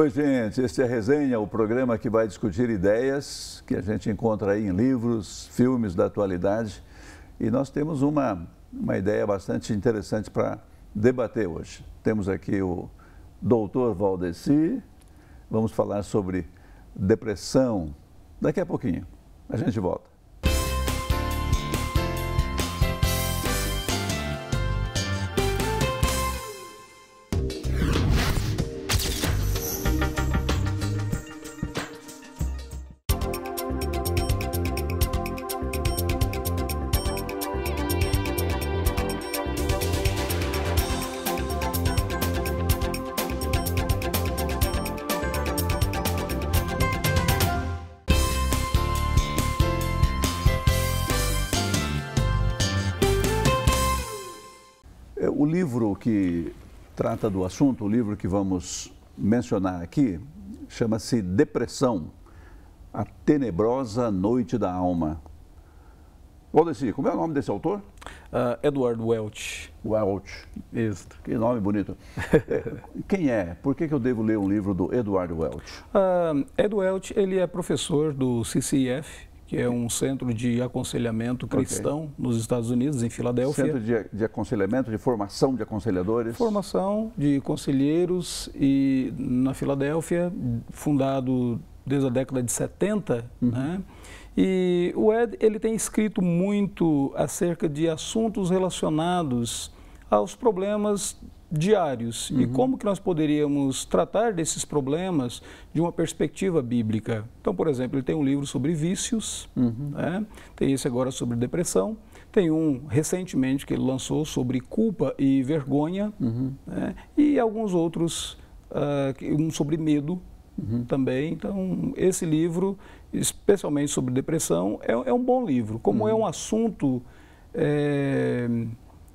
Oi, gente. Este é a Resenha, o programa que vai discutir ideias que a gente encontra aí em livros, filmes da atualidade. E nós temos uma, uma ideia bastante interessante para debater hoje. Temos aqui o doutor Valdeci. Vamos falar sobre depressão daqui a pouquinho. A gente volta. que trata do assunto, o livro que vamos mencionar aqui, chama-se Depressão, a Tenebrosa Noite da Alma. Valdeci, como é o nome desse autor? Uh, Edward Welch. Welch. Isso. Que nome bonito. Quem é? Por que, que eu devo ler um livro do Edward Welch? Uh, Ed Welch, ele é professor do CCF que é um centro de aconselhamento cristão okay. nos Estados Unidos, em Filadélfia. Centro de, de, aconselhamento, de formação de aconselhadores? Formação de conselheiros e na Filadélfia, fundado desde a década de 70, uhum. né? E o Ed ele tem escrito muito acerca de assuntos relacionados aos problemas diários uhum. e como que nós poderíamos tratar desses problemas de uma perspectiva bíblica. Então, por exemplo, ele tem um livro sobre vícios, uhum. né? tem esse agora sobre depressão, tem um recentemente que ele lançou sobre culpa e vergonha uhum. né? e alguns outros, uh, um sobre medo uhum. também. Então, esse livro, especialmente sobre depressão, é, é um bom livro. Como é uhum. um assunto é,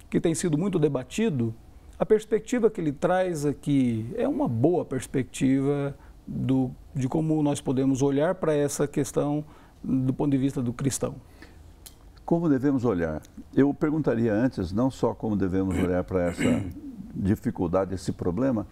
que tem sido muito debatido, a perspectiva que ele traz aqui é uma boa perspectiva do, de como nós podemos olhar para essa questão do ponto de vista do cristão. Como devemos olhar? Eu perguntaria antes, não só como devemos olhar para essa dificuldade, esse problema,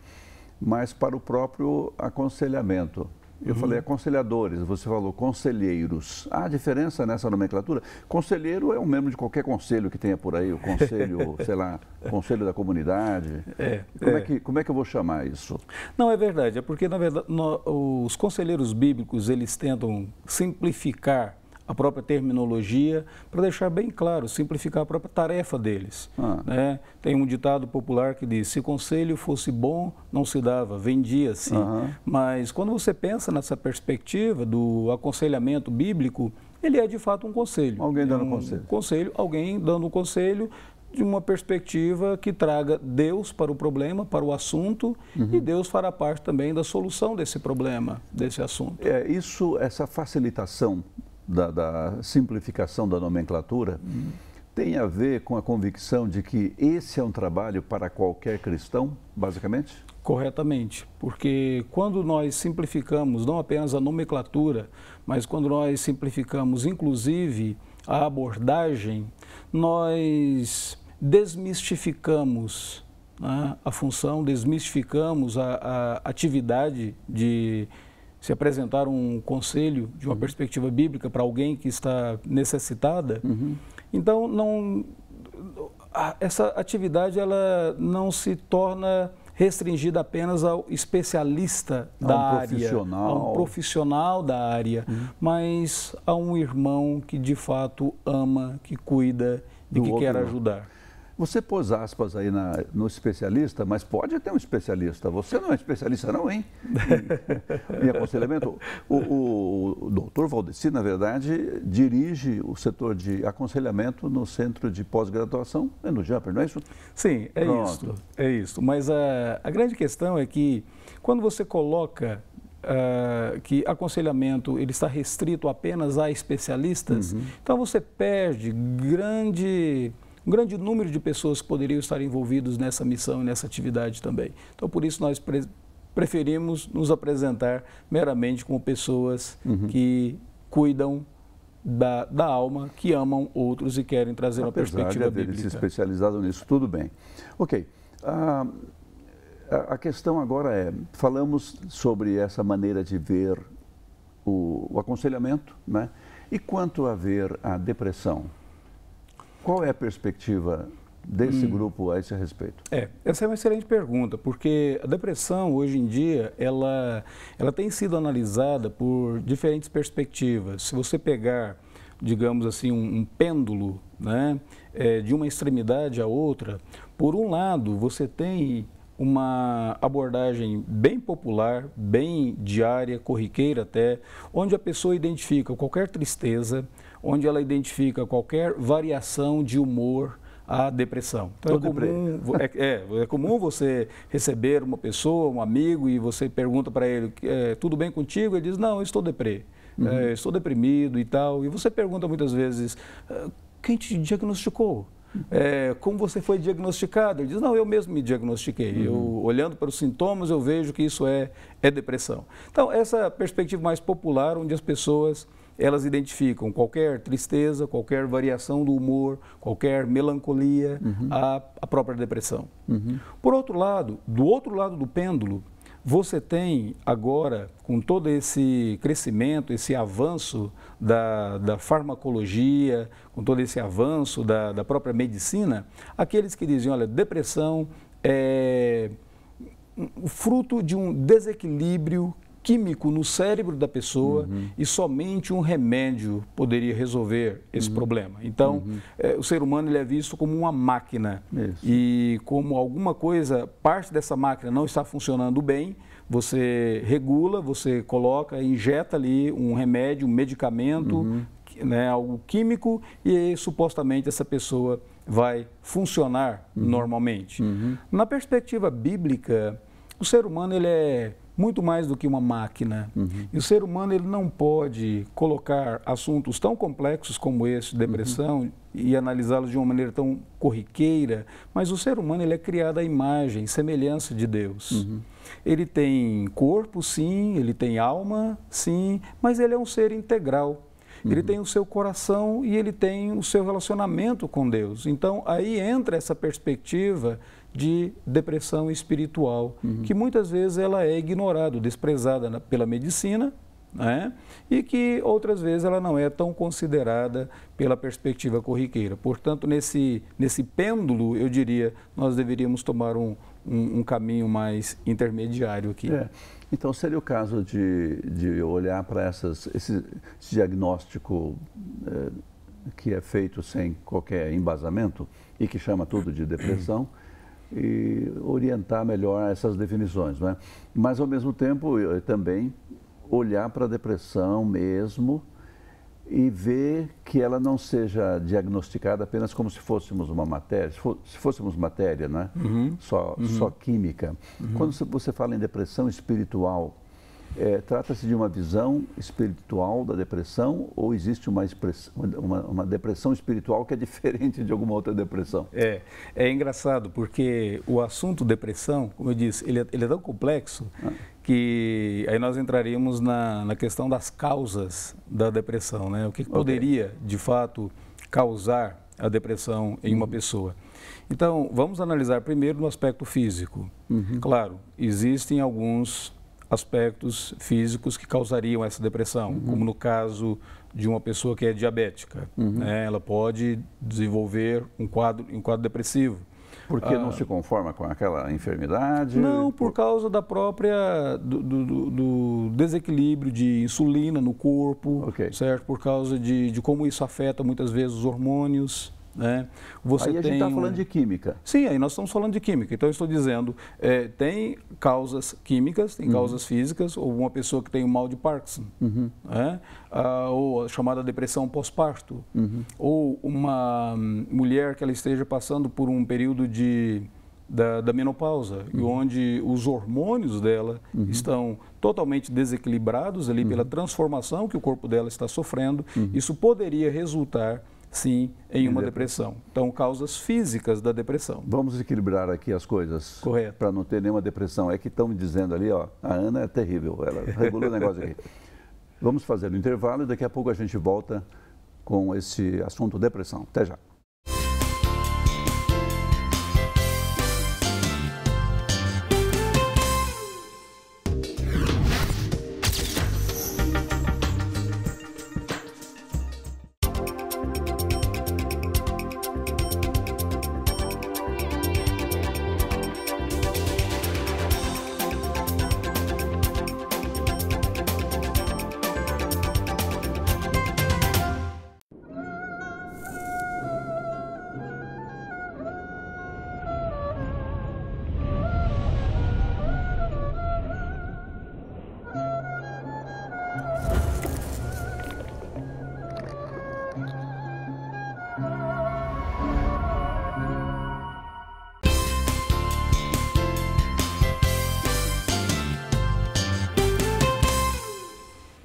mas para o próprio aconselhamento. Eu uhum. falei é aconselhadores, você falou conselheiros. Há diferença nessa nomenclatura? Conselheiro é um membro de qualquer conselho que tenha por aí, o conselho, sei lá, conselho da comunidade. É, como, é. é. que, como é que eu vou chamar isso? Não, é verdade. É porque, na verdade, no, os conselheiros bíblicos, eles tentam simplificar a própria terminologia, para deixar bem claro, simplificar a própria tarefa deles. Ah. Né? Tem um ditado popular que diz: se conselho fosse bom, não se dava, vendia-se. Uhum. Mas quando você pensa nessa perspectiva do aconselhamento bíblico, ele é de fato um conselho. Alguém é dando um conselho. Conselho, alguém dando um conselho de uma perspectiva que traga Deus para o problema, para o assunto, uhum. e Deus fará parte também da solução desse problema, desse assunto. É, isso, essa facilitação da, da simplificação da nomenclatura tem a ver com a convicção de que esse é um trabalho para qualquer cristão, basicamente? Corretamente, porque quando nós simplificamos não apenas a nomenclatura, mas quando nós simplificamos inclusive a abordagem, nós desmistificamos né, a função, desmistificamos a, a atividade de se apresentar um conselho de uma uhum. perspectiva bíblica para alguém que está necessitada. Uhum. Então, não, essa atividade ela não se torna restringida apenas ao especialista a da um área, profissional. a um profissional da área, uhum. mas a um irmão que de fato ama, que cuida e Do que quer irmão. ajudar. Você pôs aspas aí na, no especialista, mas pode ter um especialista. Você não é especialista, não, hein? Em aconselhamento. O, o, o doutor Valdeci, na verdade, dirige o setor de aconselhamento no centro de pós-graduação, é no Jamper, não é isso? Sim, é Pronto. isso. É isso. Mas a, a grande questão é que quando você coloca Uh, que aconselhamento ele está restrito apenas a especialistas, uhum. então você perde grande um grande número de pessoas que poderiam estar envolvidos nessa missão e nessa atividade também. Então, por isso, nós pre preferimos nos apresentar meramente como pessoas uhum. que cuidam da, da, alma, que amam outros e querem trazer Apesar uma perspectiva de bíblica. se especializado nisso, tudo bem. Ok. Ah, a questão agora é, falamos sobre essa maneira de ver o, o aconselhamento, né? E quanto a ver a depressão? Qual é a perspectiva desse hum. grupo a esse respeito? É, essa é uma excelente pergunta, porque a depressão hoje em dia ela, ela tem sido analisada por diferentes perspectivas. Se você pegar, digamos assim, um, um pêndulo né, é, de uma extremidade à outra, por um lado você tem uma abordagem bem popular, bem diária, corriqueira até, onde a pessoa identifica qualquer tristeza, onde ela identifica qualquer variação de humor à depressão. Então, é, comum, é, é, é, comum você receber uma pessoa, um amigo, e você pergunta para ele, é, tudo bem contigo? Ele diz, não, estou deprê, uhum. É, estou deprimido e tal. E você pergunta muitas vezes, ah, quem te diagnosticou? Uhum. É, como você foi diagnosticado? Ele diz, não, eu mesmo me diagnostiquei. Uhum. Eu, olhando para os sintomas, eu vejo que isso é, é depressão. Então, essa é perspectiva mais popular, onde as pessoas elas identificam qualquer tristeza, qualquer variação do humor, qualquer melancolia, uhum. a, a, própria depressão. Uhum. Por outro lado, do outro lado do pêndulo, você tem agora, com todo esse crescimento, esse avanço da, da farmacologia, com todo esse avanço da, da própria medicina, aqueles que dizem, olha, depressão é fruto de um desequilíbrio químico no cérebro da pessoa uhum. e somente um remédio poderia resolver esse uhum. problema. Então, uhum. é, o ser humano ele é visto como uma máquina Isso. e como alguma coisa, parte dessa máquina não está funcionando bem, você regula, você coloca, injeta ali um remédio, um medicamento, uhum. né, algo químico e supostamente essa pessoa vai funcionar uhum. normalmente. Uhum. Na perspectiva bíblica, o ser humano ele é muito mais do que uma máquina. Uhum. E o ser humano ele não pode colocar assuntos tão complexos como esse, uhum. depressão, uhum. e analisá-los de uma maneira tão corriqueira, mas o ser humano ele é criado à imagem, semelhança de Deus. Uhum. Ele tem corpo, sim, ele tem alma, sim, mas ele é um ser integral. Ele uhum. tem o seu coração e ele tem o seu relacionamento com Deus. Então aí entra essa perspectiva de depressão espiritual, uhum. que muitas vezes ela é ignorada, desprezada pela medicina, né? e que outras vezes ela não é tão considerada pela perspectiva corriqueira. Portanto, nesse, nesse pêndulo, eu diria, nós deveríamos tomar um, um, um caminho mais intermediário aqui. É. Então, seria o caso de, de olhar para essas, esse, esse diagnóstico é, que é feito sem qualquer embasamento e que chama tudo de depressão e orientar melhor essas definições. Né? Mas, ao mesmo tempo, também olhar para a depressão mesmo e ver que ela não seja diagnosticada apenas como se fôssemos uma matéria, se, se fôssemos matéria, né? Uhum. Só, uhum. só química. Uhum. Quando você fala em depressão espiritual, é, Trata-se de uma visão espiritual da depressão ou existe uma, uma, uma, depressão espiritual que é diferente de alguma outra depressão? É, é engraçado porque o assunto depressão, como eu disse, ele é, ele é tão complexo ah. que aí nós entraríamos na, na, questão das causas da depressão, né? O que, que poderia, okay. de fato, causar a depressão em uma uhum. pessoa. Então, vamos analisar primeiro no aspecto físico. Uhum. Claro, existem alguns aspectos físicos que causariam essa depressão, uhum. como no caso de uma pessoa que é diabética. Uhum. Né? Ela pode desenvolver um quadro, um quadro depressivo. Porque ah, não se conforma com aquela enfermidade? Não, por, por... causa da própria do, do, do, desequilíbrio de insulina no corpo, okay. certo? Por causa de, de como isso afeta muitas vezes os hormônios. Né? Você aí a tá tem... gente está falando de química. Sim, aí nós estamos falando de química. Então, eu estou dizendo, é, tem causas químicas, tem uhum. causas físicas, ou uma pessoa que tem o mal de Parkinson, uhum. né? ah, ou a chamada depressão pós-parto, uhum. ou uma hum, mulher que ela esteja passando por um período de... Da, da menopausa, e uhum. onde os hormônios dela uhum. estão totalmente desequilibrados ali pela uhum. transformação que o corpo dela está sofrendo, isso poderia resultar sim em uma depressão. Então, causas físicas da depressão. Vamos equilibrar aqui as coisas. Correto. Para não ter nenhuma depressão. É que estão me dizendo ali, ó, a Ana é terrível, ela regulou o negócio aqui. Vamos fazer o um intervalo e daqui a pouco a gente volta com esse assunto depressão. Até já.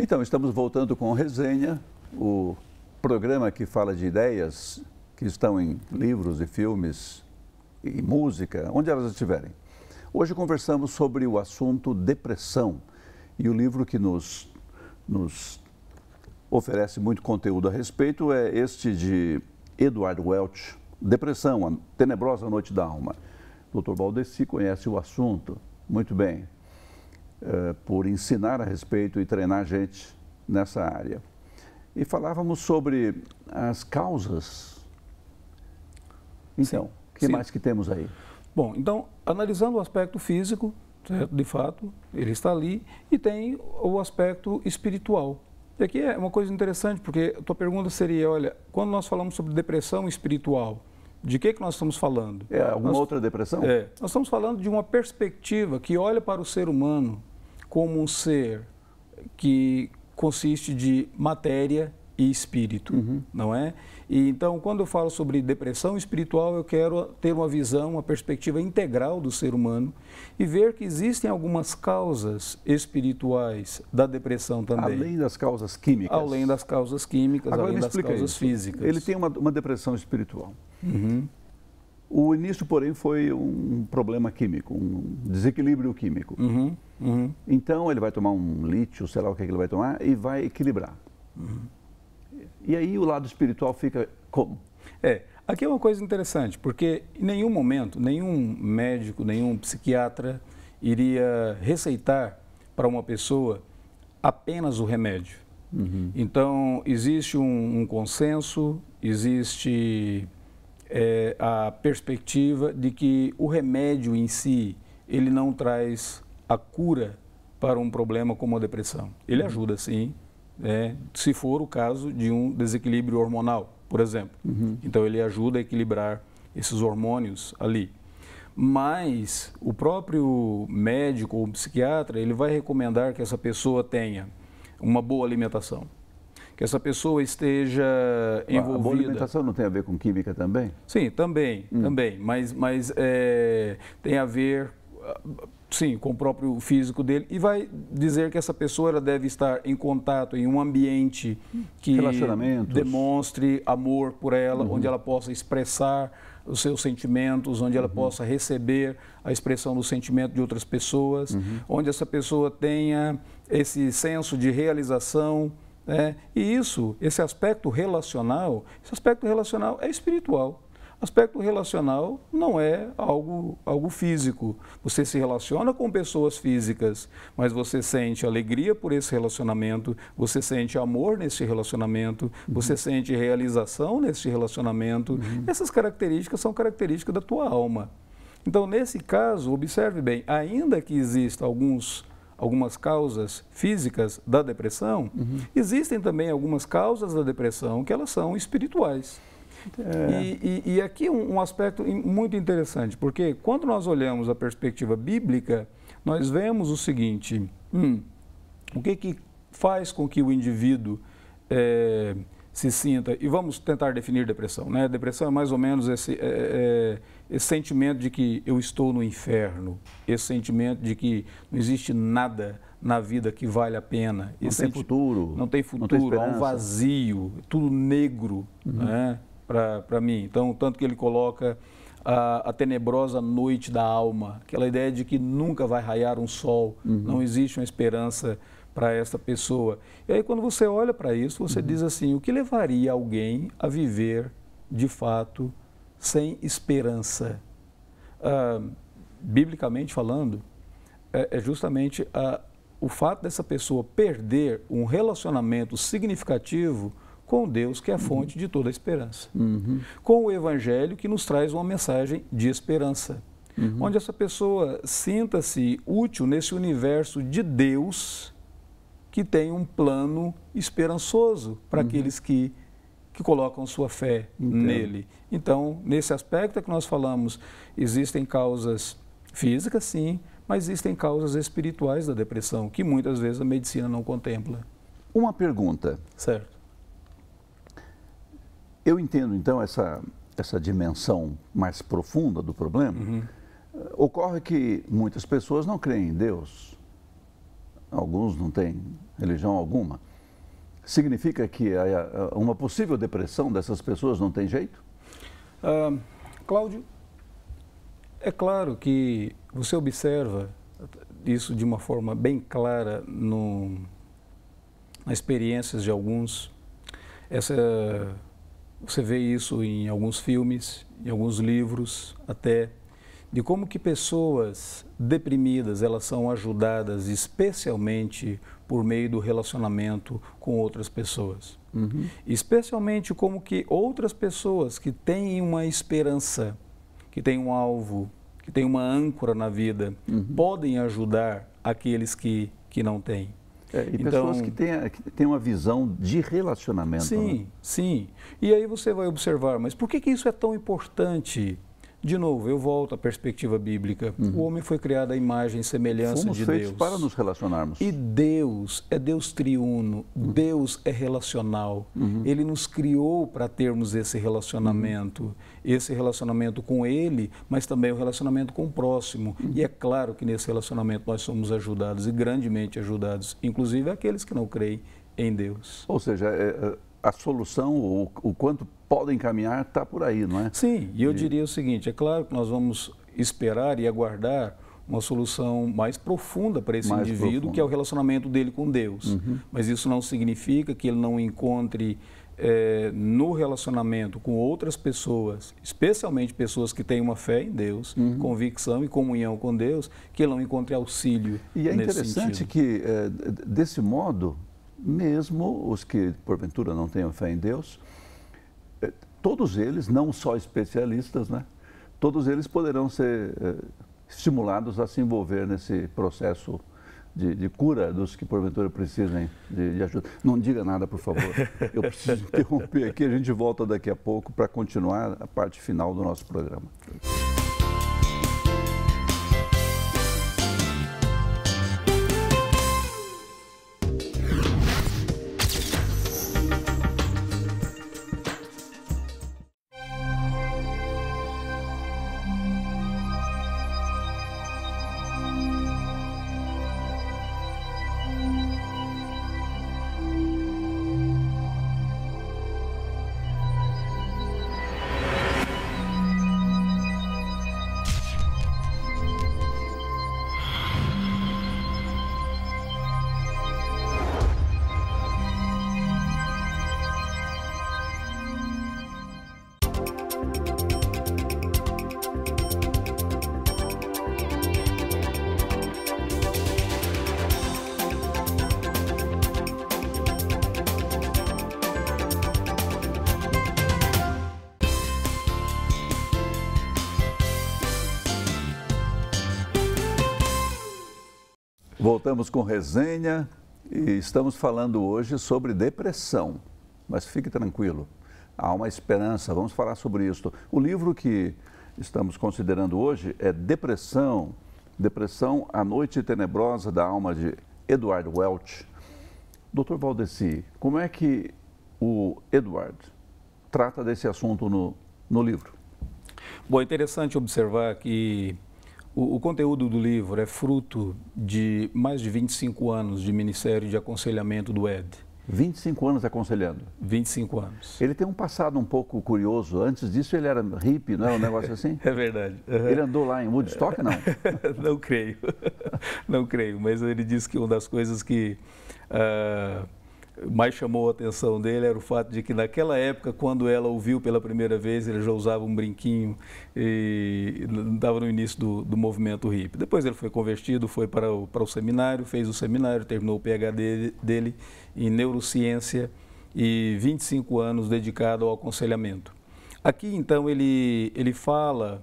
Então, estamos voltando com resenha, o programa que fala de ideias que estão em livros e filmes e música, onde elas estiverem. Hoje conversamos sobre o assunto depressão e o livro que nos, nos oferece muito conteúdo a respeito é este de Edward Welch, Depressão, a Tenebrosa Noite da Alma. O Dr. Valdeci conhece o assunto muito bem. Eh, por ensinar a respeito e treinar gente nessa área. E falávamos sobre as causas. Então, o que sim. mais que temos aí? Bom, então, analisando o aspecto físico, certo? de fato, ele está ali, e tem o aspecto espiritual. E aqui é uma coisa interessante, porque a tua pergunta seria, olha, quando nós falamos sobre depressão espiritual, de que, que nós estamos falando? É alguma nós, outra depressão? É. Nós estamos falando de uma perspectiva que olha para o ser humano como um ser que consiste de matéria e espírito, uhum. não é? E então, quando eu falo sobre depressão espiritual, eu quero ter uma visão, uma perspectiva integral do ser humano e ver que existem algumas causas espirituais da depressão também. Além das causas químicas. Além das causas químicas, Agora, além das causas isso. físicas. Ele tem uma, uma depressão espiritual. Uhum. O início, porém, foi um problema químico, um desequilíbrio químico. Uhum. Uhum. Então ele vai tomar um lítio, sei lá o que, é que ele vai tomar, e vai equilibrar. Uhum. E aí o lado espiritual fica como? É, aqui é uma coisa interessante, porque em nenhum momento, nenhum médico, nenhum psiquiatra iria receitar para uma pessoa apenas o remédio. Uhum. Então, existe um, um consenso, existe é, a perspectiva de que o remédio em si, ele não traz a cura para um problema como a depressão. Ele ajuda, sim, né, se for o caso de um desequilíbrio hormonal, por exemplo. Uhum. Então, ele ajuda a equilibrar esses hormônios ali. Mas o próprio médico ou psiquiatra, ele vai recomendar que essa pessoa tenha uma boa alimentação, que essa pessoa esteja envolvida. A boa alimentação não tem a ver com química também? Sim, também, hum. também. Mas, mas é, tem a ver Sim, com o próprio físico dele. E vai dizer que essa pessoa deve estar em contato, em um ambiente que demonstre amor por ela, uhum. onde ela possa expressar os seus sentimentos, onde ela uhum. possa receber a expressão do sentimento de outras pessoas, uhum. onde essa pessoa tenha esse senso de realização. Né? E isso, esse aspecto relacional, esse aspecto relacional é espiritual. Aspecto relacional não é algo, algo físico. Você se relaciona com pessoas físicas, mas você sente alegria por esse relacionamento, você sente amor nesse relacionamento, uhum. você sente realização nesse relacionamento. Uhum. Essas características são características da tua alma. Então, nesse caso, observe bem, ainda que existam alguns algumas causas físicas da depressão, uhum. existem também algumas causas da depressão que elas são espirituais. É. E, e, e, aqui um, um aspecto muito interessante, porque quando nós olhamos a perspectiva bíblica, nós vemos o seguinte: hum, o que, que faz com que o indivíduo é, se sinta, e vamos tentar definir depressão, né? Depressão é mais ou menos esse, é, é, é esse sentimento de que eu estou no inferno, esse sentimento de que não existe nada na vida que vale a pena. Não esse tem futuro. Não tem futuro, não tem há um vazio, tudo negro, uhum. né? para mim. Então, tanto que ele coloca a, a, tenebrosa noite da alma, aquela ideia de que nunca vai raiar um sol, uhum. não existe uma esperança para essa pessoa. E aí, quando você olha para isso, você uhum. diz assim: o que levaria alguém a viver de fato sem esperança? Ah, biblicamente falando, é, é justamente a, ah, o fato dessa pessoa perder um relacionamento significativo com Deus, que é a fonte de toda a esperança. Uhum. Com o Evangelho, que nos traz uma mensagem de esperança. Uhum. Onde essa pessoa sinta-se útil nesse universo de Deus que tem um plano esperançoso para uhum. aqueles que, que colocam sua fé Entendo. nele. Então, nesse aspecto é que nós falamos, existem causas físicas, sim, mas existem causas espirituais da depressão que muitas vezes a medicina não contempla. Uma pergunta. Certo. Eu entendo, então, essa, essa dimensão mais profunda do problema. Uhum. Ocorre que muitas pessoas não creem em Deus. Alguns não têm religião alguma. Significa que uma possível depressão dessas pessoas não tem jeito? Ah, Cláudio, é claro que você observa isso de uma forma bem clara no, nas experiências de alguns. Essa você vê isso em alguns filmes, em alguns livros, até de como que pessoas deprimidas elas são ajudadas especialmente por meio do relacionamento com outras pessoas, uhum. especialmente como que outras pessoas que têm uma esperança, que têm um alvo, que têm uma âncora na vida, uhum. podem ajudar aqueles que que não têm. É, e então, pessoas que têm, que têm uma visão de relacionamento. Sim, né? sim. E aí você vai observar, mas por que, que isso é tão importante de novo, eu volto à perspectiva bíblica. Uhum. O homem foi criado à imagem e semelhança Fomos de Deus. para nos relacionarmos. E Deus é Deus triuno, uhum. Deus é relacional. Uhum. Ele nos criou para termos esse relacionamento, esse relacionamento com ele, mas também o relacionamento com o próximo. E é claro que nesse relacionamento nós somos ajudados e grandemente ajudados, inclusive aqueles que não creem em Deus. Ou seja, é, é a solução, o, o quanto podem caminhar, está por aí, não é? Sim, e eu diria o seguinte: é claro que nós vamos esperar e aguardar uma solução mais profunda para esse mais indivíduo, que é o relacionamento dele com Deus. Uhum. Mas isso não significa que ele não encontre é, no relacionamento com outras pessoas, especialmente pessoas que têm uma fé em Deus, uhum. convicção e comunhão com Deus, que ele não encontre auxílio. E é interessante que, é, desse modo, mesmo os que porventura não tenham fé em Deus, eh, todos eles, não só especialistas, né? todos eles poderão ser eh, estimulados a se envolver nesse processo de, de cura dos que porventura precisem de, de, ajuda. Não diga nada, por favor. Eu preciso interromper aqui, a gente volta daqui a pouco para continuar a parte final do nosso programa. Voltamos com resenha e estamos falando hoje sobre depressão. Mas fique tranquilo, há uma esperança, vamos falar sobre isso. O livro que estamos considerando hoje é Depressão, Depressão, a Noite Tenebrosa da Alma de Edward Welch. Doutor Valdeci, como é que o Edward trata desse assunto no, no livro? Bom, é interessante observar que o, o, conteúdo do livro é fruto de mais de 25 anos de Ministério de Aconselhamento do ED. 25 anos aconselhando? 25 anos. Ele tem um passado um pouco curioso. Antes disso ele era hippie, não é um negócio assim? é verdade. Uhum. Ele andou lá em Woodstock, não? não creio. Não creio, mas ele disse que uma das coisas que... Uh, mais chamou a atenção dele era o fato de que naquela época, quando ela ouviu pela primeira vez, ele já usava um brinquinho e estava no início do, do movimento hippie. Depois ele foi convertido, foi para o, para o seminário, fez o seminário, terminou o PhD dele em neurociência e 25 anos dedicado ao aconselhamento. Aqui então ele, ele fala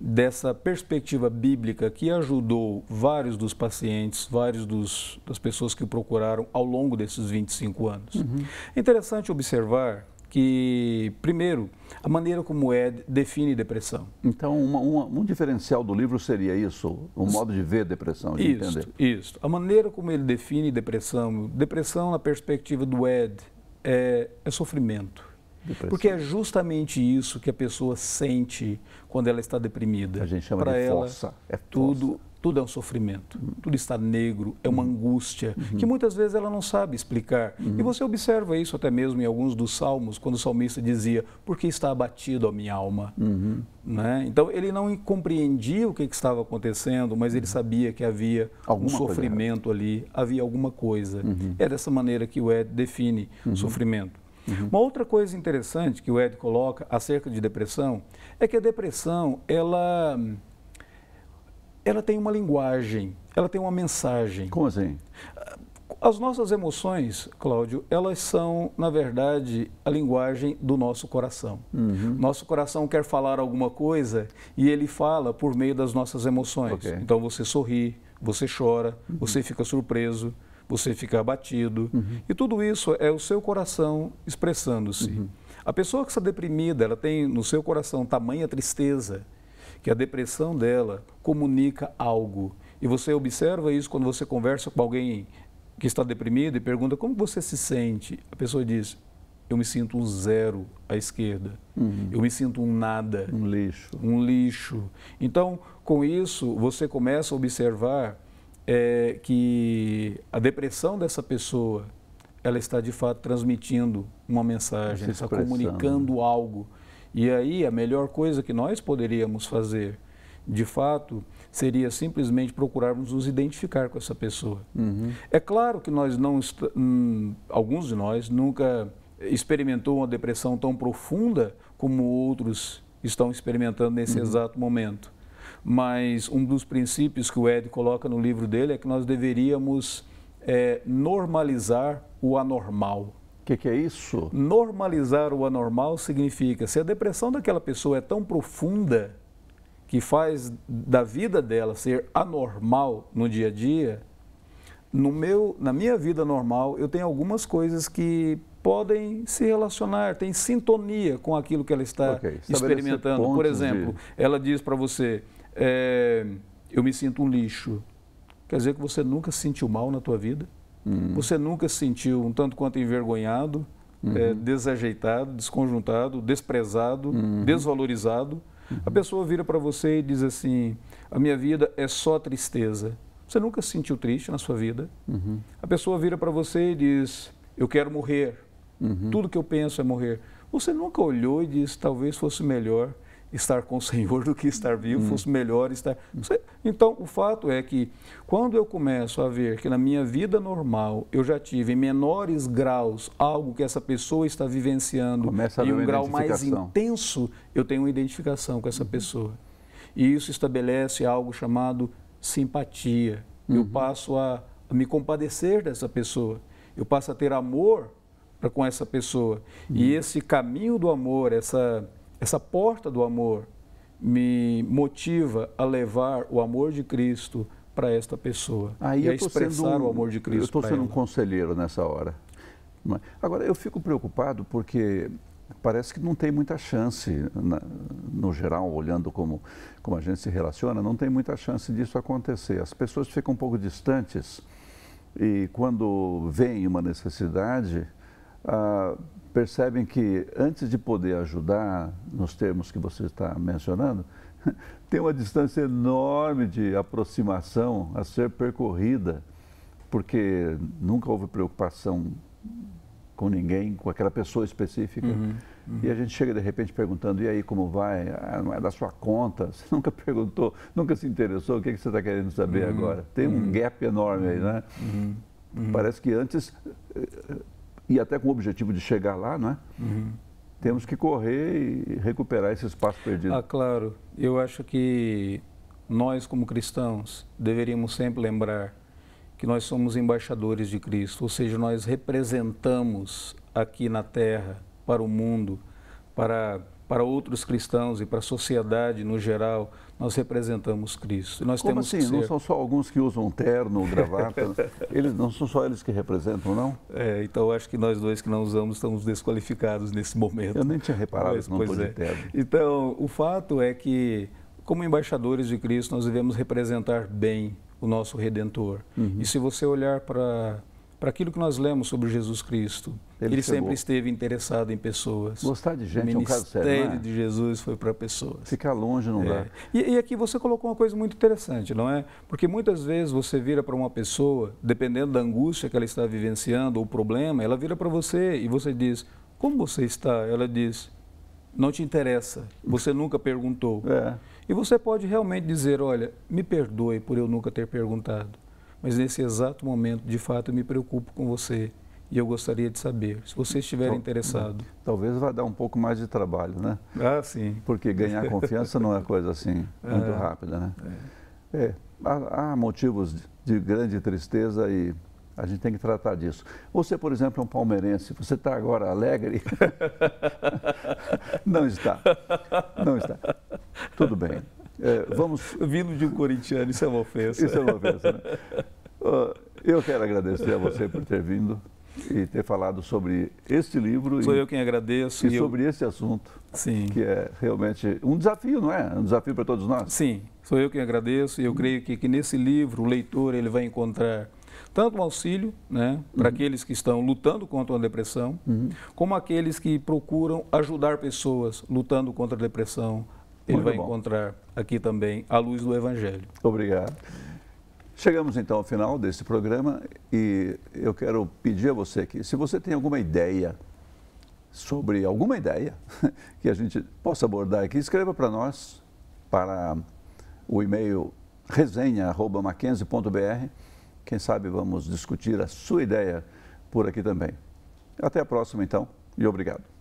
dessa perspectiva bíblica que ajudou vários dos pacientes, vários dos, das pessoas que o procuraram ao longo desses 25 anos. Uhum. É interessante observar que, primeiro, a maneira como Ed define depressão. Então, uma, uma, um diferencial do livro seria isso, o modo de ver depressão, de isso, entender. Isso, a maneira como ele define depressão, depressão na perspectiva do Ed é, é sofrimento. Depressão. Porque é justamente isso que a pessoa sente quando ela está deprimida. A gente chama pra de ela, força. É tudo, força. tudo é um sofrimento. Uhum. Tudo está negro, é uma uhum. angústia que uhum. muitas vezes ela não sabe explicar. E você observa isso até mesmo em alguns dos salmos, quando o salmista dizia: "Por que está abatido a minha alma?" Né? Então ele não compreendia o que, que, estava acontecendo, mas ele sabia que havia alguma um sofrimento ali, havia alguma coisa. É dessa maneira que o Ed define sofrimento Uhum. Uma outra coisa interessante que o Ed coloca acerca de depressão é que a depressão, ela, ela tem uma linguagem, ela tem uma mensagem. Como assim? As nossas emoções, Cláudio, elas são, na verdade, a linguagem do nosso coração. Uhum. Nosso coração quer falar alguma coisa e ele fala por meio das nossas emoções. Okay. Então você sorri, você chora, uhum. você fica surpreso, você fica abatido. Uhum. E tudo isso é o seu coração expressando-se. Uhum. A pessoa que está deprimida, ela tem no seu coração tamanha tristeza, que a depressão dela comunica algo. E você observa isso quando você conversa com alguém que está deprimido e pergunta como você se sente. A pessoa diz: eu me sinto um zero à esquerda, uhum. eu me sinto um nada, um lixo, um lixo. Então, com isso você começa a observar é que a depressão dessa pessoa ela está de fato transmitindo uma mensagem, está comunicando né? algo. E aí a melhor coisa que nós poderíamos fazer, de fato, seria simplesmente procurarmos nos identificar com essa pessoa. Uhum. É claro que nós não, hum, alguns de nós nunca experimentou uma depressão tão profunda como outros estão experimentando nesse uhum. exato momento mas um dos princípios que o Ed coloca no livro dele é que nós deveríamos é, normalizar o anormal. O que, que é isso? Normalizar o anormal significa se a depressão daquela pessoa é tão profunda que faz da vida dela ser anormal no dia a dia, no meu, na minha vida normal eu tenho algumas coisas que podem se relacionar, tem sintonia com aquilo que ela está okay. experimentando. Por exemplo, de... ela diz para você: é, eu me sinto um lixo. Quer dizer que você nunca se sentiu mal na tua vida? Uhum. Você nunca se sentiu um tanto quanto envergonhado, uhum. é, desajeitado, desconjuntado, desprezado, uhum. desvalorizado? A pessoa vira para você e diz assim: a minha vida é só tristeza. Você nunca se sentiu triste na sua vida? Uhum. A pessoa vira para você e diz: eu quero morrer. Uhum. Tudo que eu penso é morrer. Você nunca olhou e disse: talvez fosse melhor estar com o Senhor do que estar vivo, hum. fosse melhor estar. Então, o fato é que quando eu começo a ver que na minha vida normal eu já tive em menores graus algo que essa pessoa está vivenciando em um grau mais intenso, eu tenho uma identificação com essa uhum. pessoa. E isso estabelece algo chamado simpatia. Uhum. Eu passo a me compadecer dessa pessoa. Eu passo a ter amor com essa pessoa. Uhum. E esse caminho do amor, essa essa porta do amor me motiva a levar o amor de Cristo para esta pessoa Aí e a expressar um, o amor de Cristo. Eu estou sendo ela. um conselheiro nessa hora. Agora, eu fico preocupado porque parece que não tem muita chance, na, no geral, olhando como, como a gente se relaciona, não tem muita chance disso acontecer. As pessoas ficam um pouco distantes e quando vem uma necessidade, ah, percebem que antes de poder ajudar, nos termos que você está mencionando, tem uma distância enorme de aproximação a ser percorrida, porque nunca houve preocupação com ninguém, com aquela pessoa específica. Uhum, uhum. E a gente chega de repente perguntando: e aí, como vai? Ah, não é da sua conta? Você nunca perguntou, nunca se interessou, o que, é que você está querendo saber uhum, agora? Tem um uhum. gap enorme aí, né? Uhum, uhum. Parece que antes eh, e até com o objetivo de chegar lá, não é? Uhum. Temos que correr e recuperar esse espaço perdido. Ah, claro. Eu acho que nós, como cristãos, deveríamos sempre lembrar que nós somos embaixadores de Cristo, ou seja, nós representamos aqui na terra, para o mundo, para, para outros cristãos e para a sociedade no geral, nós representamos Cristo. Nós Como temos assim? Ser... Não são só alguns que usam terno ou gravata, eles, não são só eles que representam, não? É, então acho que nós dois que não usamos estamos desqualificados nesse momento. Eu nem tinha reparado isso não pois é. de terno. Então, o fato é que, como embaixadores de Cristo, nós devemos representar bem o nosso Redentor. Uhum. E se você olhar para para aquilo que nós lemos sobre Jesus Cristo. Ele, ele sempre esteve interessado em pessoas. Gostar de gente é um caso sério. O é? ministério de Jesus foi para pessoas. Ficar longe não é. dá. E, e, aqui você colocou uma coisa muito interessante, não é? Porque muitas vezes você vira para uma pessoa, dependendo da angústia que ela está vivenciando ou problema, ela vira para você e você diz: Como você está? Ela diz: Não te interessa. Você nunca perguntou. É. E você pode realmente dizer: Olha, me perdoe por eu nunca ter perguntado mas nesse exato momento, de fato, eu me preocupo com você e eu gostaria de saber, se você estiver interessado. Talvez vá dar um pouco mais de trabalho, né? Ah, sim. Porque ganhar confiança não é coisa assim é. muito rápida, né? É. é há, há, motivos de grande tristeza e a gente tem que tratar disso. Você, por exemplo, é um palmeirense, você está agora alegre? não está. Não está. Tudo bem. É, vamos... Vindo de um corintiano, isso é uma ofensa. isso é uma ofensa, né? Eu quero agradecer a você por ter vindo e ter falado sobre este livro. Sou e, eu quem agradeço. E, e eu... sobre esse assunto, Sim. que é realmente um desafio, não é? Um desafio para todos nós. Sim, sou eu quem agradeço e eu creio que, que nesse livro o leitor ele vai encontrar tanto um auxílio né, para uhum. aqueles que estão lutando contra a depressão, uhum. como aqueles que procuram ajudar pessoas lutando contra a depressão. Ele Muito vai bom. encontrar aqui também a luz do Evangelho. Obrigado. Chegamos então ao final desse programa e eu quero pedir a você que, se você tem alguma ideia sobre alguma ideia que a gente possa abordar aqui, escreva para nós, para o e-mail resenha.mackenzie.br. Quem sabe vamos discutir a sua ideia por aqui também. Até a próxima, então, e obrigado.